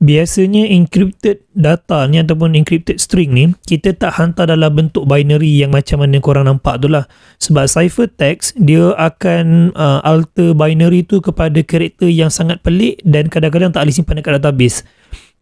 Biasanya encrypted data ni ataupun encrypted string ni kita tak hantar dalam bentuk binary yang macam mana korang nampak tu lah. Sebab cipher text dia akan uh, alter binary tu kepada karakter yang sangat pelik dan kadang-kadang tak boleh simpan dekat database.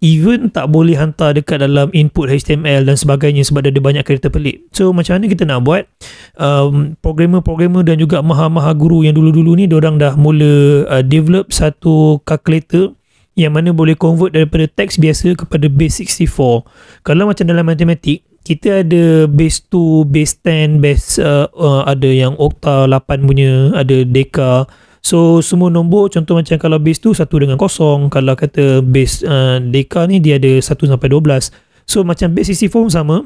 Even tak boleh hantar dekat dalam input HTML dan sebagainya sebab ada banyak karakter pelik. So macam mana kita nak buat? Um, programmer-programmer dan juga maha-maha guru yang dulu-dulu ni orang dah mula uh, develop satu calculator yang mana boleh convert daripada teks biasa kepada base 64. Kalau macam dalam matematik, kita ada base 2, base 10, base uh, uh, ada yang okta 8 punya, ada deka. So semua nombor contoh macam kalau base 2 satu dengan kosong, kalau kata base uh, deka ni dia ada 1 sampai 12. So macam base 64 pun sama,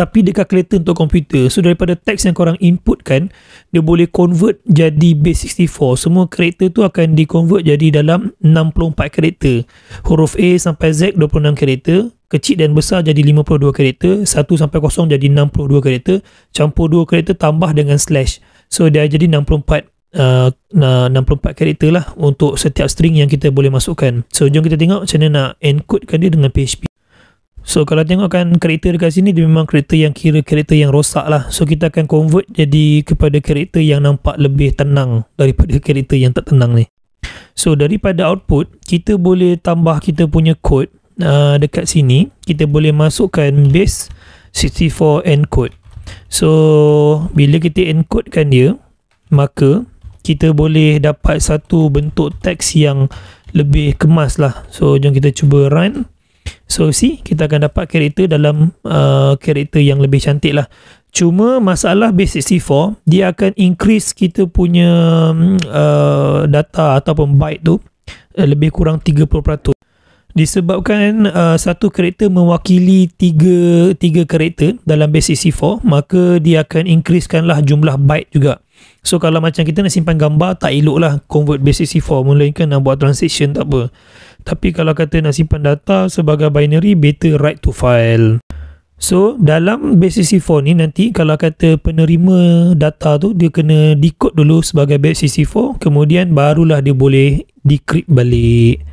tapi dekat kereta untuk komputer. So daripada teks yang korang input kan, dia boleh convert jadi base 64. Semua karakter tu akan di-convert jadi dalam 64 karakter. Huruf A sampai Z 26 karakter, kecil dan besar jadi 52 karakter, 1 sampai kosong jadi 62 karakter, campur 2 karakter tambah dengan slash. So dia jadi 64 Uh, 64 karakter lah untuk setiap string yang kita boleh masukkan so jom kita tengok macam mana nak encode dia dengan PHP So kalau tengokkan kereta dekat sini dia memang kereta yang kira kereta yang rosak lah. So kita akan convert jadi kepada kereta yang nampak lebih tenang daripada kereta yang tak tenang ni. So daripada output kita boleh tambah kita punya code uh, dekat sini. Kita boleh masukkan base 64 encode. So bila kita encodekan dia maka kita boleh dapat satu bentuk teks yang lebih kemas lah. So jom kita cuba run. Run. So C kita akan dapat karakter dalam uh, karakter yang lebih cantik lah. Cuma masalah base 64 dia akan increase kita punya uh, data ataupun byte tu uh, lebih kurang 30%. Disebabkan uh, satu karakter mewakili tiga tiga karakter dalam base 64 maka dia akan increasekanlah jumlah byte juga. So kalau macam kita nak simpan gambar tak elok lah convert base 64 mulainkan nak buat transition tak apa. Tapi kalau kata nak simpan data sebagai binary, better write to file. So, dalam BCC4 ni nanti kalau kata penerima data tu dia kena decode dulu sebagai BCC4 kemudian barulah dia boleh decrypt balik.